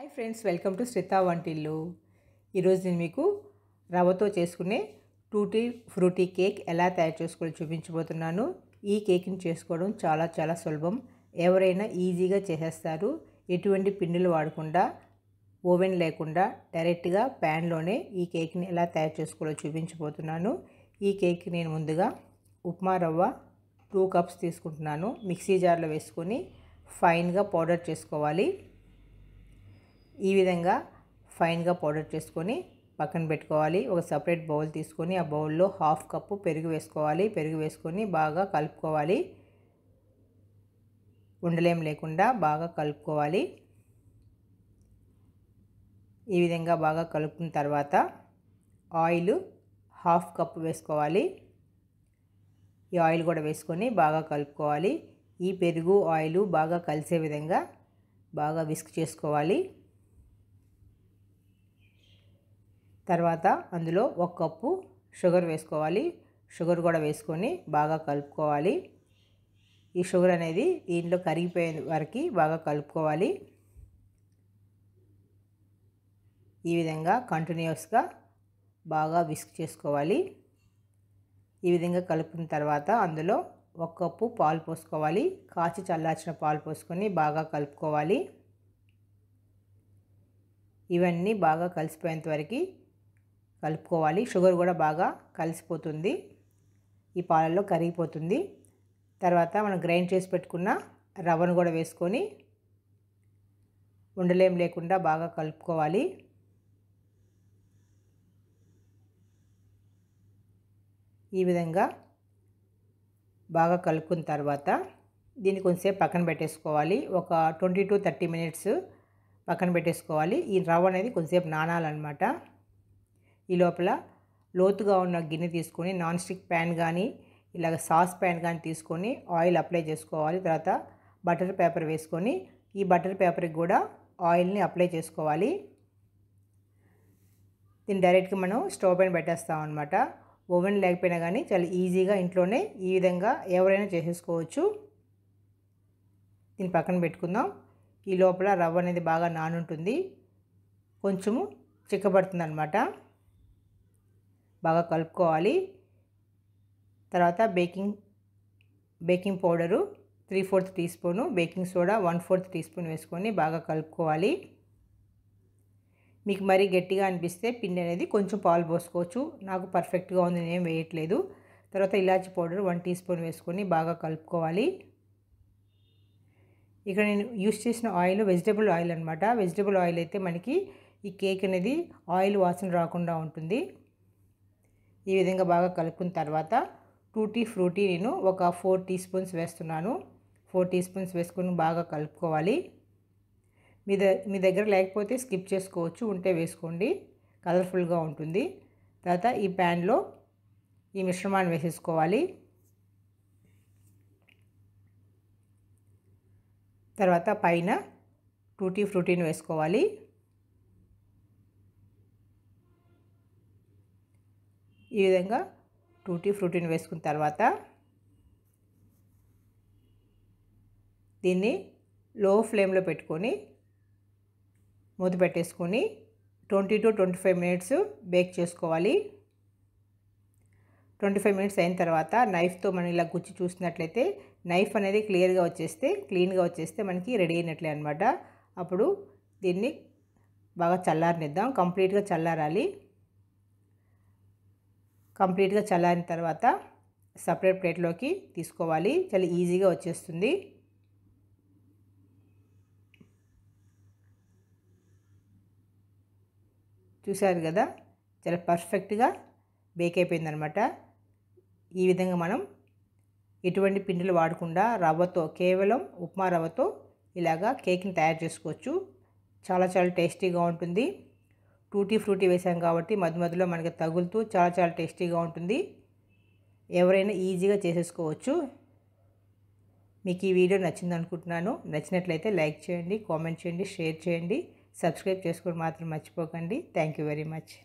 hi friends welcome to Sritha వంటిల్లు ఈరోజు నేను మీకు రవ్వతో చేసుకునే టూటీ ఫ్రూటీ కేక్ ఎలా తయారు చేసుకోవాలో చూపించబోతున్నాను ఈ కేక్ని చేసుకోవడం చాలా చాలా సులభం ఎవరైనా ఈజీగా చేసేస్తారు ఎటువంటి పిండిలు వాడకుండా ఓవెన్ లేకుండా డైరెక్ట్గా ప్యాన్లోనే ఈ కేక్ని ఎలా తయారు చేసుకోవాలో చూపించబోతున్నాను ఈ కేక్ నేను ముందుగా ఉప్మా రవ్వ టూ కప్స్ తీసుకుంటున్నాను మిక్సీ జార్లో వేసుకొని ఫైన్గా పౌడర్ చేసుకోవాలి ఈ విధంగా ఫైన్గా పౌడర్ చేసుకొని పక్కన పెట్టుకోవాలి ఒక సపరేట్ బౌల్ తీసుకొని ఆ బౌల్లో హాఫ్ కప్పు పెరుగు వేసుకోవాలి పెరుగు వేసుకొని బాగా కలుపుకోవాలి ఉండలేం లేకుండా బాగా కలుపుకోవాలి ఈ విధంగా బాగా కలుపుకున్న తర్వాత ఆయిల్ హాఫ్ కప్పు వేసుకోవాలి ఈ ఆయిల్ కూడా వేసుకొని బాగా కలుపుకోవాలి ఈ పెరుగు ఆయిల్ బాగా కలిసే విధంగా బాగా విస్క్ చేసుకోవాలి తర్వాత అందులో ఒక కప్పు షుగర్ వేసుకోవాలి షుగర్ కూడా వేసుకొని బాగా కలుపుకోవాలి ఈ షుగర్ అనేది దీంట్లో కరిగిపోయే వరకు బాగా కలుపుకోవాలి ఈ విధంగా కంటిన్యూస్గా బాగా విస్క్ చేసుకోవాలి ఈ విధంగా కలుపుకున్న తర్వాత అందులో ఒక కప్పు పాలు పోసుకోవాలి కాచి చల్లార్చిన పాలు పోసుకొని బాగా కలుపుకోవాలి ఇవన్నీ బాగా కలిసిపోయేంత వరకు కలుపుకోవాలి షుగర్ కూడా బాగా కలిసిపోతుంది ఈ పాలల్లో కరిగిపోతుంది తర్వాత మనం గ్రైండ్ చేసి పెట్టుకున్న రవ్వను కూడా వేసుకొని ఉండలేం లేకుండా బాగా కలుపుకోవాలి ఈ విధంగా బాగా కలుపుకున్న తర్వాత దీన్ని కొంచెంసేపు పక్కన పెట్టేసుకోవాలి ఒక ట్వంటీ టు థర్టీ మినిట్స్ పక్కన పెట్టేసుకోవాలి ఈ రవ్వ అనేది కొంచెంసేపు నానాలన్నమాట ఈ లోపల లోతుగా ఉన్న గిన్నె తీసుకొని నాన్ స్టిక్ ప్యాన్ కానీ ఇలాగ సాస్ ప్యాన్ కానీ తీసుకొని ఆయిల్ అప్లై చేసుకోవాలి తర్వాత బటర్ పేపర్ వేసుకొని ఈ బటర్ పేపర్కి కూడా ఆయిల్ని అప్లై చేసుకోవాలి దీన్ని డైరెక్ట్గా మనం స్టవ్ పైన పెట్టేస్తాం అనమాట ఓవెన్ లేకపోయినా కానీ చాలా ఈజీగా ఇంట్లోనే ఈ విధంగా ఎవరైనా చేసేసుకోవచ్చు దీన్ని పక్కన పెట్టుకుందాం ఈ లోపల రవ్వ అనేది బాగా నానుంటుంది కొంచెము చిక్కబడుతుంది అనమాట బాగా కలుపుకోవాలి తర్వాత baking baking powder three fourth teaspoon baking soda one fourth teaspoon వేసుకొని బాగా కలుపుకోవాలి మీకు మరీ గట్టిగా అనిపిస్తే పిండి అనేది కొంచెం పాలు పోసుకోవచ్చు నాకు పర్ఫెక్ట్గా ఉంది నేను వేయట్లేదు తర్వాత ఇలాచి పౌడర్ వన్ టీ స్పూన్ వేసుకొని బాగా కలుపుకోవాలి ఇక్కడ నేను యూస్ చేసిన ఆయిల్ వెజిటబుల్ ఆయిల్ అనమాట వెజిటబుల్ ఆయిల్ అయితే మనకి ఈ కేక్ అనేది ఆయిల్ వాసన రాకుండా ఉంటుంది ఈ విధంగా బాగా కలుపుకున్న తర్వాత టూటీ ఫ్రూటీ నేను ఒక ఫోర్ టీ స్పూన్స్ వేస్తున్నాను ఫోర్ టీ స్పూన్స్ వేసుకొని బాగా కలుపుకోవాలి మీ ద మీ దగ్గర లేకపోతే స్కిప్ చేసుకోవచ్చు ఉంటే వేసుకోండి కలర్ఫుల్గా ఉంటుంది తర్వాత ఈ ప్యాన్లో ఈ మిశ్రమాన్ని వేసేసుకోవాలి తర్వాత పైన టూటీ ఫ్రూటీని వేసుకోవాలి ఈ విధంగా టూటీ ఫ్రూటీని వేసుకున్న తర్వాత దీన్ని లో ఫ్లేమ్లో పెట్టుకొని మూత పెట్టేసుకొని twenty to twenty five minutes bake చేసుకోవాలి ట్వంటీ ఫైవ్ మినిట్స్ అయిన తర్వాత నైఫ్తో మనం ఇలా గుచ్చి చూసినట్లయితే నైఫ్ అనేది క్లియర్గా వచ్చేస్తే క్లీన్గా వచ్చేస్తే మనకి రెడీ అయినట్లే అనమాట అప్పుడు దీన్ని బాగా చల్లారనిద్దాం కంప్లీట్గా చల్లారాలి కంప్లీట్గా చల్లారిన తర్వాత సపరేట్ ప్లేట్లోకి తీసుకోవాలి చాలా ఈజీగా వచ్చేస్తుంది చూశారు కదా చాలా పర్ఫెక్ట్గా బేక్ అయిపోయిందనమాట ఈ విధంగా మనం ఎటువంటి పిండిలు వాడకుండా రవ్వతో కేవలం ఉప్మా రవ్వతో ఇలాగా కేక్ని తయారు చేసుకోవచ్చు చాలా చాలా టేస్టీగా ఉంటుంది టూటీ ఫ్రూటీ వేసాం కాబట్టి మధ్య మధ్యలో మనకి తగులుతూ చాలా చాలా టేస్టీగా ఉంటుంది ఎవరైనా ఈజీగా చేసేసుకోవచ్చు మీకు ఈ వీడియో నచ్చింది అనుకుంటున్నాను నచ్చినట్లయితే లైక్ చేయండి కామెంట్ చేయండి షేర్ చేయండి సబ్స్క్రైబ్ చేసుకోవడం మాత్రం మర్చిపోకండి థ్యాంక్ యూ వెరీ మచ్